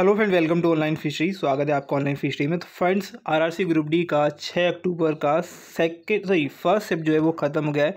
Hello friend welcome to online fishery स्वागत है आपका ऑनलाइन फिशरी में तो फ्रेंड्स आरआरसी ग्रुप डी का 6 अक्टूबर का सेकेंड सॉरी फर्स्ट शिफ्ट जो है वो ख़त्म हो गया है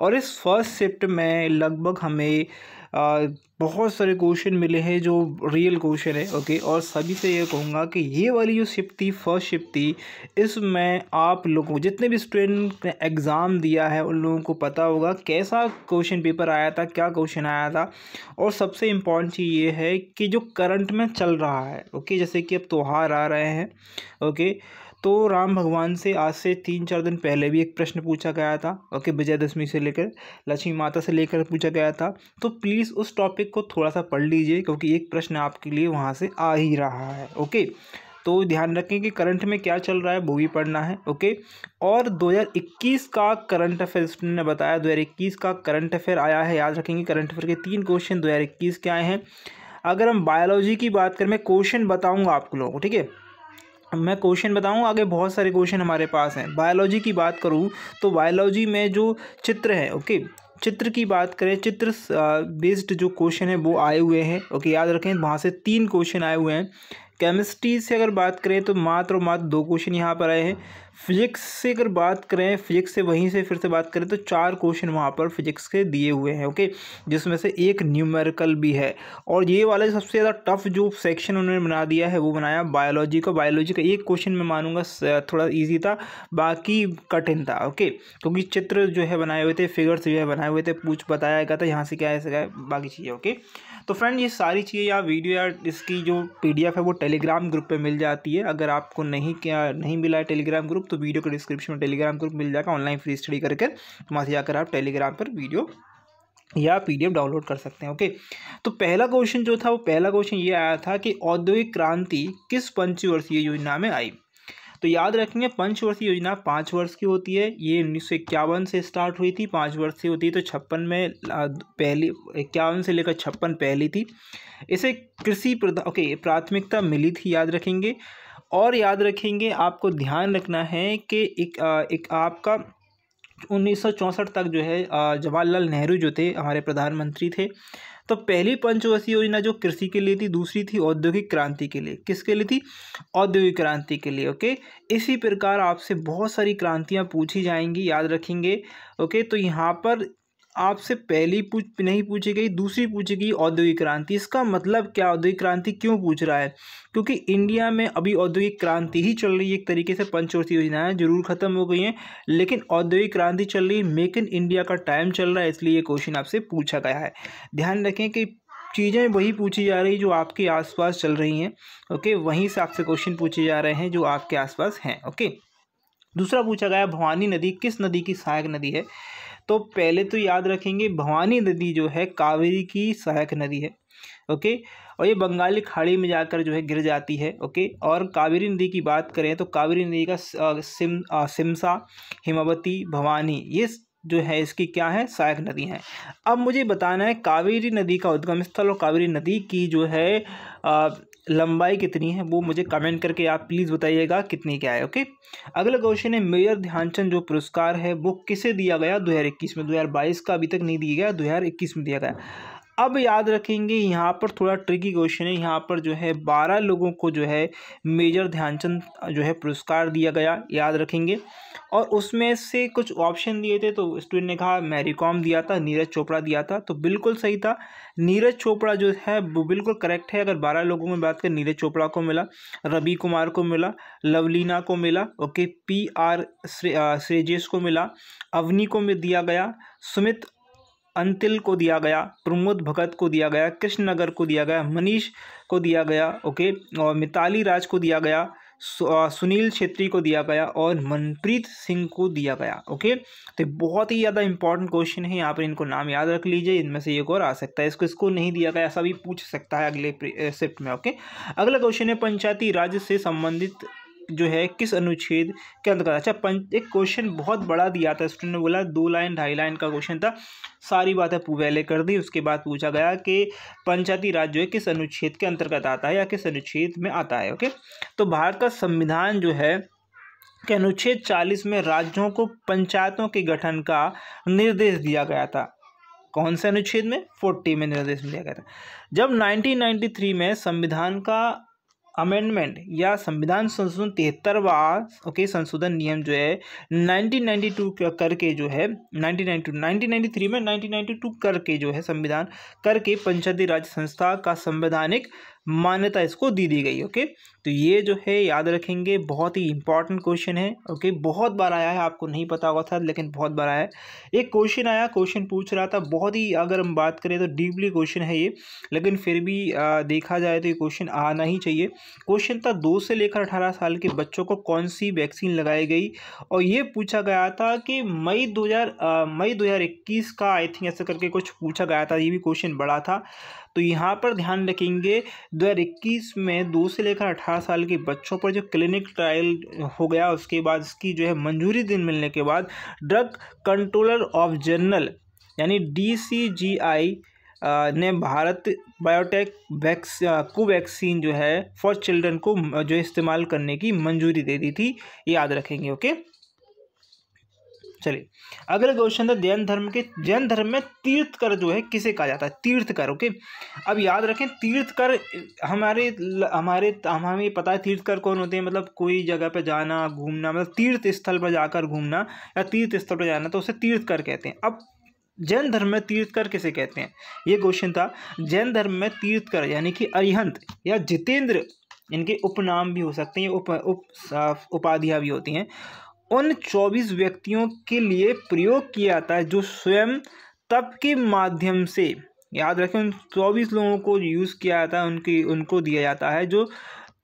और इस फर्स्ट शिफ्ट में लगभग हमें बहुत सारे क्वेश्चन मिले हैं जो रियल क्वेश्चन है ओके और सभी से ये कहूँगा कि ये वाली जो शिफ्ट थी फर्स्ट शिफ्ट थी इसमें आप लोगों जितने भी स्टूडेंट ने एग्ज़ाम दिया है उन लोगों को पता होगा कैसा क्वेश्चन पेपर आया था क्या क्वेश्चन आया था और सबसे इम्पॉर्टेंट चीज़ ये है कि जो करंट में चल रहा है ओके जैसे कि अब त्यौहार आ रहे हैं ओके तो राम भगवान से आज से तीन चार दिन पहले भी एक प्रश्न पूछा गया था ओके विजयदशमी से लेकर लक्ष्मी माता से लेकर पूछा गया था तो प्लीज़ उस टॉपिक को थोड़ा सा पढ़ लीजिए क्योंकि एक प्रश्न आपके लिए वहाँ से आ ही रहा है ओके तो ध्यान रखें कि करंट में क्या चल रहा है वो भी पढ़ना है ओके और 2021 का करंट अफेयर ने बताया 2021 का करंट अफेयर आया है याद रखेंगे करंट अफेयर के तीन क्वेश्चन 2021 के आए हैं अगर हम बायोलॉजी की बात करें मैं क्वेश्चन बताऊंगा आप लोगों को ठीक है मैं क्वेश्चन बताऊं आगे बहुत सारे क्वेश्चन हमारे पास हैं बायोलॉजी की बात करूं तो बायोलॉजी में जो चित्र है ओके चित्र की बात करें चित्र बेस्ड जो क्वेश्चन है वो आए हुए हैं ओके याद रखें वहाँ से तीन क्वेश्चन आए हुए हैं केमिस्ट्री से अगर बात करें तो मात्र और मात्र दो क्वेश्चन यहाँ पर आए हैं फिजिक्स से अगर बात करें फिजिक्स से वहीं से फिर से बात करें तो चार क्वेश्चन वहाँ पर फिजिक्स के दिए हुए हैं ओके जिसमें से एक न्यूमेरिकल भी है और ये वाला सबसे ज़्यादा टफ जो सेक्शन उन्होंने बना दिया है वो बनाया बायोलॉजी का बायोलॉजी का एक क्वेश्चन मैं मानूंगा थोड़ा ईजी था बाकी कठिन था ओके क्योंकि चित्र जो है बनाए हुए थे फिगर्स जो है बनाए हुए थे पूछ बताया गया था यहाँ से क्या है बाकी चीज़ें ओके तो फ्रेंड ये सारी चीज़ें या वीडियो या इसकी जो पी है वो टेलीग्राम ग्रुप पे मिल जाती है अगर आपको नहीं क्या नहीं मिला है टेलीग्राम ग्रुप तो वीडियो के डिस्क्रिप्शन में टेलीग्राम ग्रुप मिल जाएगा ऑनलाइन फ्री स्टडी करके तो वहाँ से जाकर आप टेलीग्राम पर वीडियो या पीडीएफ डाउनलोड कर सकते हैं ओके तो पहला क्वेश्चन जो था वो पहला क्वेश्चन ये आया था कि औद्योगिक क्रांति किस पंचवर्षीय योजना में आई तो याद रखेंगे पंचवर्षीय योजना पाँच वर्ष की होती है ये उन्नीस से स्टार्ट हुई थी पाँच वर्ष से होती है तो छप्पन में पहली इक्यावन से लेकर छप्पन पहली थी इसे कृषि प्रधान ओके प्राथमिकता मिली थी याद रखेंगे और याद रखेंगे आपको ध्यान रखना है कि एक, एक आपका उन्नीस तक जो है जवाहरलाल नेहरू जो थे हमारे प्रधानमंत्री थे तो पहली पंचवर्षीय योजना जो कृषि के लिए थी दूसरी थी औद्योगिक क्रांति के लिए किसके लिए थी औद्योगिक क्रांति के लिए ओके इसी प्रकार आपसे बहुत सारी क्रांतियाँ पूछी जाएंगी याद रखेंगे ओके तो यहाँ पर आपसे पहली पूछ नहीं पूछी गई दूसरी पूछी गई औद्योगिक क्रांति इसका मतलब क्या औद्योगिक क्रांति क्यों पूछ रहा है क्योंकि इंडिया में अभी औद्योगिक क्रांति ही चल रही है एक तरीके से पंचवर्षीय योजनाएं जरूर खत्म हो गई हैं लेकिन औद्योगिक क्रांति चल रही है मेक इन इंडिया का टाइम चल रहा है इसलिए ये क्वेश्चन आपसे पूछा गया है ध्यान रखें कि चीज़ें वही पूछी जा रही जो आपके आसपास चल रही हैं ओके वहीं से आपसे क्वेश्चन पूछे जा रहे हैं जो आपके आसपास हैं ओके दूसरा पूछा गया भवानी नदी किस नदी की सहायक नदी है तो पहले तो याद रखेंगे भवानी नदी जो है कावेरी की सहायक नदी है ओके और ये बंगाली खाड़ी में जाकर जो है गिर जाती है ओके और कावेरी नदी की बात करें तो कावेरी नदी का सिम सिमसा हिमावती भवानी ये जो है इसकी क्या है सहायक नदी है अब मुझे बताना है कावेरी नदी का उद्गम स्थल और कावेरी नदी की जो है आ, लंबाई कितनी है वो मुझे कमेंट करके आप प्लीज़ बताइएगा कितनी क्या है ओके अगला क्वेश्चन है मेयर ध्यानचंद जो पुरस्कार है वो किसे दिया गया दो में दो का अभी तक नहीं दिया गया दो में दिया गया अब याद रखेंगे यहाँ पर थोड़ा ट्रिकी क्वेश्चन है यहाँ पर जो है बारह लोगों को जो है मेजर ध्यानचंद जो है पुरस्कार दिया गया याद रखेंगे और उसमें से कुछ ऑप्शन दिए थे तो स्टूडेंट ने कहा मैरी कॉम दिया था नीरज चोपड़ा दिया था तो बिल्कुल सही था नीरज चोपड़ा जो है वो बिल्कुल करेक्ट है अगर बारह लोगों में बात करें नीरज चोपड़ा को मिला रवि कुमार को मिला लवलीना को मिला ओके पी आर श्रेजेश को मिला अवनी को दिया गया सुमित अंतिल को दिया गया प्रमोद भगत को दिया गया कृष्ण नगर को दिया गया मनीष को दिया गया ओके और मिताली राज को दिया गया सुनील छेत्री को दिया गया और मनप्रीत सिंह को दिया गया ओके तो बहुत ही ज़्यादा इंपॉर्टेंट क्वेश्चन है यहाँ पर इनको नाम याद रख लीजिए इनमें से एक और आ सकता है इसको इसको नहीं दिया गया ऐसा भी पूछ सकता है अगले शिफ्ट में ओके अगला क्वेश्चन है पंचायती राज से संबंधित जो है किस अनुच्छेद के अंतर्गत अच्छा पंच एक क्वेश्चन बहुत बड़ा दिया था स्टूडेंट ने बोला दो लाइन ढाई लाइन का क्वेश्चन था सारी बातें पहले कर दी उसके बाद पूछा गया कि पंचायती राज जो है किस अनुच्छेद के अंतर्गत आता है या किस अनुच्छेद में आता है ओके तो भारत का संविधान जो है के अनुच्छेद चालीस में राज्यों को पंचायतों के गठन का निर्देश दिया गया था कौन से अनुच्छेद में फोर्टी में निर्देश दिया गया था जब 1993 में संविधान का अमेंडमेंट या संविधान संशोधन तिहत्तरवा ओके संशोधन नियम जो है 1992 करके जो है 1992 1993 में 1992 करके जो है संविधान करके पंचायती राज संस्था का संवैधानिक मान्यता इसको दी दी गई ओके तो ये जो है याद रखेंगे बहुत ही इंपॉर्टेंट क्वेश्चन है ओके बहुत बार आया है आपको नहीं पता होगा था लेकिन बहुत बार आया है एक क्वेश्चन आया क्वेश्चन पूछ रहा था बहुत ही अगर हम बात करें तो डीपली क्वेश्चन है ये लेकिन फिर भी आ, देखा जाए तो ये क्वेश्चन आना ही चाहिए क्वेश्चन था दो से लेकर अठारह साल के बच्चों को कौन सी वैक्सीन लगाई गई और ये पूछा गया था कि मई दो हजार मई दो हजार इक्कीस का आई थिंक ऐसा करके कुछ पूछा गया था ये भी क्वेश्चन बड़ा था तो यहाँ पर ध्यान रखेंगे दो हज़ार इक्कीस में दो से लेकर अठारह साल के बच्चों पर जो क्लिनिक ट्रायल हो गया उसके बाद इसकी जो है मंजूरी दिन मिलने के बाद ड्रग कंट्रोलर ऑफ जनरल यानी डी सी जी आई ने भारत बायोटेक वैक्स कोवैक्सीन जो है फॉर चिल्ड्रन को जो इस्तेमाल करने की मंजूरी दे दी थी याद रखेंगे ओके चलिए अगला क्वेश्चन था जैन धर्म के जैन धर्म में तीर्थकर जो है किसे कहा जाता है तीर्थकर ओके अब याद रखें तीर्थकर हमारे हमारे हमें पता है तीर्थकर कौन होते हैं मतलब कोई जगह पर जाना घूमना मतलब तीर्थ स्थल पर जाकर घूमना या तीर्थ स्थल पर जाना तो उसे तीर्थकर कहते हैं अब जैन धर्म में तीर्थकर किसे कहते हैं ये क्वेश्चन था जैन धर्म में तीर्थकर यानी कि अरिहंत या जितेंद्र इनके उपनाम भी हो सकते हैं उप उप उपाधियाँ भी होती हैं उन 24 व्यक्तियों के लिए प्रयोग किया जाता है जो स्वयं तप के माध्यम से याद रखें उन चौबीस लोगों को यूज़ किया जाता है उनकी उनको दिया जाता है जो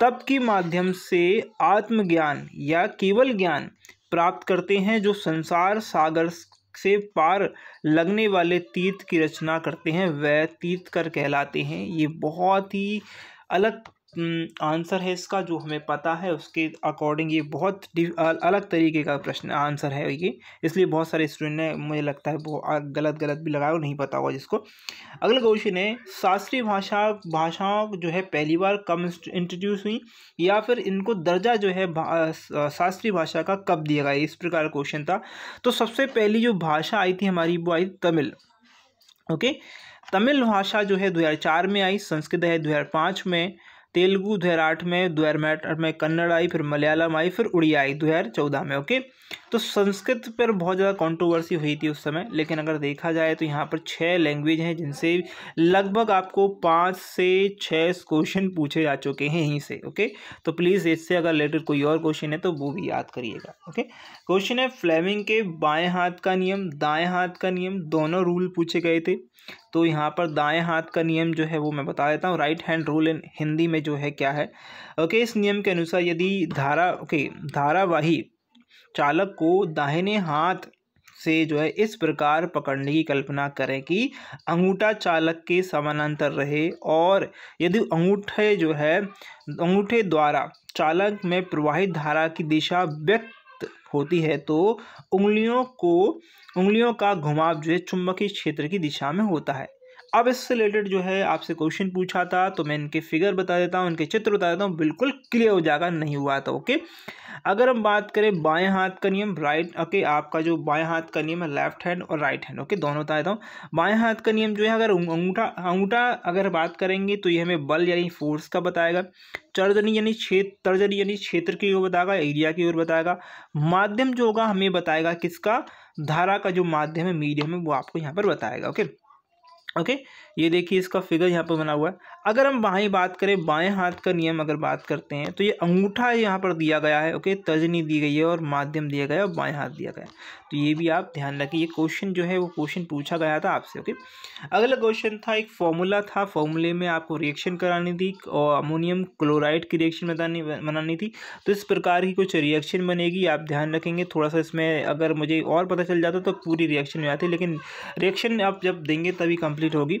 तप के माध्यम से आत्मज्ञान या केवल ज्ञान प्राप्त करते हैं जो संसार सागर से पार लगने वाले तीर्थ की रचना करते हैं वह तीर्थ कर कहलाते हैं ये बहुत ही अलग आंसर है इसका जो हमें पता है उसके अकॉर्डिंग ये बहुत अलग तरीके का प्रश्न आंसर है ये इसलिए बहुत सारे स्टूडेंट ने मुझे लगता है वो गलत गलत भी लगाया और नहीं पता हुआ जिसको अगला क्वेश्चन है शास्त्रीय भाषा भाषाओं जो है पहली बार कब इंट्रोड्यूस हुई या फिर इनको दर्जा जो है शास्त्रीय भाषा का कब दिया गया इस प्रकार का क्वेश्चन था तो सबसे पहली जो भाषा आई थी हमारी वो आई तमिल ओके तमिल भाषा जो है दो में आई संस्कृत है दो में तेलुगु दो हज़ार आठ में दो हज़ार आठ में कन्नड़ आई फिर मलयालम आई फिर उड़िया आई दो हज़ार चौदह में ओके तो संस्कृत पर बहुत ज़्यादा कंट्रोवर्सी हुई थी उस समय लेकिन अगर देखा जाए तो यहाँ पर छः लैंग्वेज हैं जिनसे लगभग आपको पाँच से छः क्वेश्चन पूछे जा चुके हैं यहीं से ओके तो प्लीज़ इससे अगर रिलेटेड कोई और क्वेश्चन है तो वो भी याद करिएगा ओके क्वेश्चन है फ्लेमिंग के बाएँ हाथ का नियम दाएँ हाथ का नियम दोनों रूल पूछे गए थे तो यहाँ पर दाएं हाथ का नियम जो है वो मैं बता देता हूँ right hand rule in Hindi में जो है क्या है ओके इस नियम के अनुसार यदि धारा ओके धारावाही चालक को दाहिने हाथ से जो है इस प्रकार पकड़ने की कल्पना करें कि अंगूठा चालक के समानांतर रहे और यदि अंगूठे जो है अंगूठे द्वारा चालक में प्रवाहित धारा की दिशा व्यक्त होती है तो उंगलियों को उंगलियों का घुमाव जो है चुंबकीय क्षेत्र की दिशा में होता है अब इससे रिलेटेड जो है आपसे क्वेश्चन पूछा था तो मैं इनके फिगर बता देता हूँ इनके चित्र बता देता हूँ बिल्कुल क्लियर हो जाएगा नहीं हुआ था तो, ओके अगर हम बात करें बाएं हाथ का नियम राइट ओके आपका जो बाएं हाथ का नियम है लेफ्ट हैंड और राइट हैंड ओके दोनों बता देता हूँ बाएँ हाथ का नियम जो है अगर अंगूठा अंगूठा अगर बात करेंगे तो ये हमें बल यानी फोर्स का बताएगा चर्जनी यानी क्षेत्र तर्जनी यानी क्षेत्र की ओर बताएगा एरिया की ओर बताएगा माध्यम जो होगा हमें बताएगा किसका धारा का जो माध्यम है मीडियम है वो आपको यहाँ पर बताएगा ओके okay? okay ये देखिए इसका फिगर यहाँ पर बना हुआ है अगर हम बाएँ बात करें बाएँ हाथ का नियम अगर बात करते हैं तो ये अंगूठा यहाँ पर दिया गया है ओके तर्जनी दी गई है और माध्यम दिया गया है और बाएँ हाथ दिया गया है तो ये भी आप ध्यान रखें ये क्वेश्चन जो है वो क्वेश्चन पूछा गया था आपसे ओके अगला क्वेश्चन था एक फॉर्मूला था फॉर्मूले में आपको रिएक्शन करानी थी और अमोनियम क्लोराइड की रिएक्शन बतानी बनानी थी तो इस प्रकार की कुछ रिएक्शन बनेगी आप ध्यान रखेंगे थोड़ा सा इसमें अगर मुझे और पता चल जाता तो पूरी रिएक्शन में आती लेकिन रिएक्शन आप जब देंगे तभी कंप्लीट होगी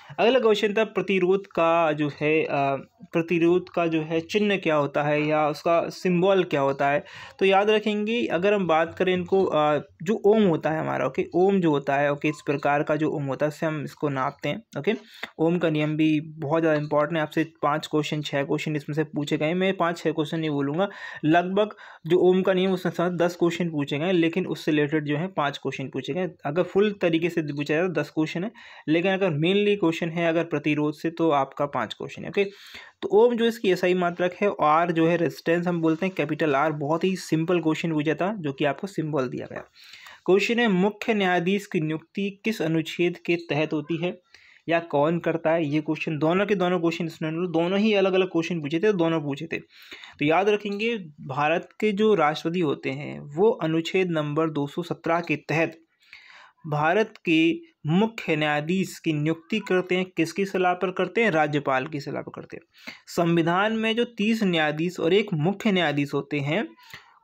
अगला क्वेश्चन था प्रतिरोध का जो है प्रतिरोध का जो है चिन्ह क्या होता है या उसका सिंबल क्या होता है तो याद रखेंगे अगर हम बात करें इनको जो ओम होता है हमारा ओके ओम जो होता है ओके इस प्रकार का जो ओम होता है उससे हम इसको नापते हैं ओके ओम का नियम भी बहुत ज़्यादा इंपॉर्टेंट है आपसे पाँच क्वेश्चन छः क्वेश्चन इसमें से पूछे गए मैं पाँच छः क्वेश्चन नहीं बोलूँगा लगभग जो ओम का नियम उसमें साथ दस क्वेश्चन पूछे गए लेकिन उससे रिलेटेड जो है पाँच क्वेश्चन पूछे गए अगर फुल तरीके से पूछा जाए तो दस क्वेश्चन है लेकिन अगर मेनली क्वेश्चन क्वेश्चन है अगर प्रतिरोध से तो आपका पांच क्वेश्चन है ओके तो ओम जो इसकी एसआई मात्रक है आर जो है रेजिस्टेंस हम बोलते हैं कैपिटल आर बहुत ही सिंपल क्वेश्चन पूछा था जो कि आपको सिंबल दिया गया क्वेश्चन है मुख्य न्यायाधीश की नियुक्ति किस अनुच्छेद के तहत होती है या कौन करता है ये क्वेश्चन दोनों के दोनों क्वेश्चन स्टूडेंट दोनों ही अलग अलग क्वेश्चन पूछे थे दोनों पूछे थे तो याद रखेंगे भारत के जो राष्ट्रपति होते हैं वो अनुच्छेद नंबर 217 के तहत भारत के मुख्य न्यायाधीश की नियुक्ति करते हैं किसकी सलाह पर करते हैं राज्यपाल की सलाह पर करते हैं संविधान में जो तीस न्यायाधीश और एक मुख्य न्यायाधीश होते हैं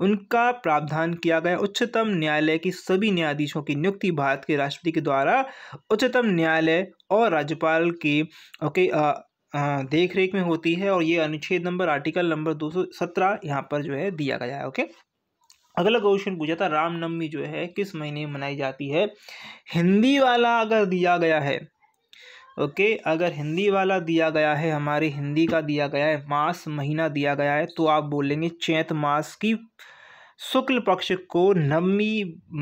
उनका प्रावधान किया गया उच्चतम न्यायालय की सभी न्यायाधीशों की नियुक्ति भारत के राष्ट्रपति के द्वारा उच्चतम न्यायालय और राज्यपाल के ओके देख रेख में होती है और ये अनुच्छेद नंबर आर्टिकल नंबर दो सौ सत्रह यहाँ पर जो है दिया गया है ओके अगला क्वेश्चन पूछा था रामनवमी जो है किस महीने में मनाई जाती है हिंदी वाला अगर दिया गया है ओके अगर हिंदी वाला दिया गया है हमारे हिंदी का दिया गया है मास महीना दिया गया है तो आप बोलेंगे चैत मास की शुक्ल पक्ष को नवमी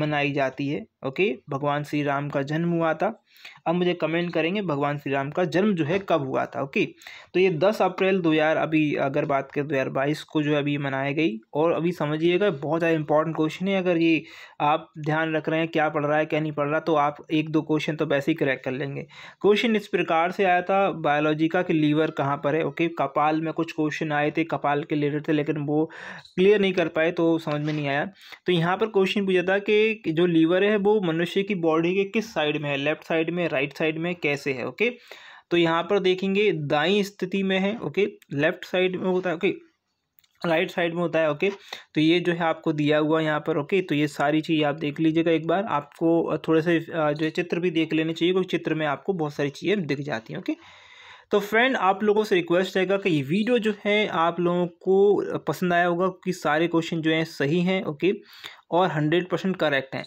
मनाई जाती है ओके भगवान श्री राम का जन्म हुआ था अब मुझे कमेंट करेंगे भगवान श्री राम का जन्म जो है कब हुआ था ओके तो ये 10 अप्रैल दो हजार अभी अगर बात करें दो हज़ार बाईस को जो है अभी मनाई गई और अभी समझिएगा बहुत ज़्यादा इंपॉर्टेंट क्वेश्चन है अगर ये आप ध्यान रख रहे हैं क्या पढ़ रहा है क्या नहीं पढ़ रहा तो आप एक दो क्वेश्चन तो वैसे ही क्रैक कर लेंगे क्वेश्चन इस प्रकार से आया था बायोलॉजी का कि लीवर कहाँ पर है ओके कपाल में कुछ क्वेश्चन आए थे कपाल के रिलेटेड थे लेकिन वो क्लियर नहीं कर पाए तो समझ में नहीं आया तो यहाँ पर क्वेश्चन पूछा था कि जो लीवर है वो मनुष्य की बॉडी के किस साइड में है लेफ्ट साइड में राइट साइड में कैसे है ओके तो यहाँ पर देखेंगे दाई स्थिति में है ओके लेफ्ट साइड में होता है ओके राइट साइड में होता है ओके तो ये जो है आपको दिया हुआ यहाँ पर ओके तो ये सारी चीज़ आप देख लीजिएगा एक बार आपको थोड़े से जो है चित्र भी देख लेने चाहिए क्योंकि चित्र में आपको बहुत सारी चीज़ें दिख जाती हैं ओके तो फ्रेंड आप लोगों से रिक्वेस्ट रहेगा कि ये वीडियो जो है आप लोगों को पसंद आया होगा कि सारे क्वेश्चन जो हैं सही हैं ओके और हंड्रेड परसेंट करेक्ट हैं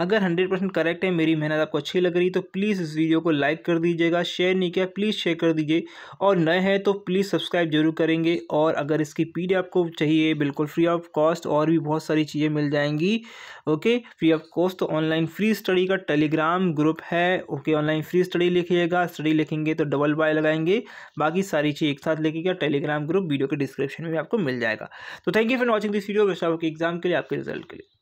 अगर हंड्रेड परसेंट करेक्ट है मेरी मेहनत आपको अच्छी लग रही तो प्लीज़ इस वीडियो को लाइक कर दीजिएगा शेयर नहीं किया प्लीज़ शेयर कर दीजिए और नए हैं तो प्लीज़ सब्सक्राइब जरूर करेंगे और अगर इसकी पी आपको चाहिए बिल्कुल फ्री ऑफ कॉस्ट और भी बहुत सारी चीज़ें मिल जाएंगी ओके फ्री ऑफ कॉस्ट तो ऑनलाइन फ्री स्टडी का टेलीग्राम ग्रुप है ओके ऑनलाइन फ्री स्टडी लिखिएगा स्टडी लिखेंगे तो डबल बाय लगाएंगे बाकी सारी चीज़ एक साथ लिखिएगा टेलीग्राम ग्रुप वीडियो के डिस्क्रिप्शन में भी आपको मिल जाएगा तो thank you for watching this video वैसे आपके एग्जाम के लिए आपके रिजल्ट के लिए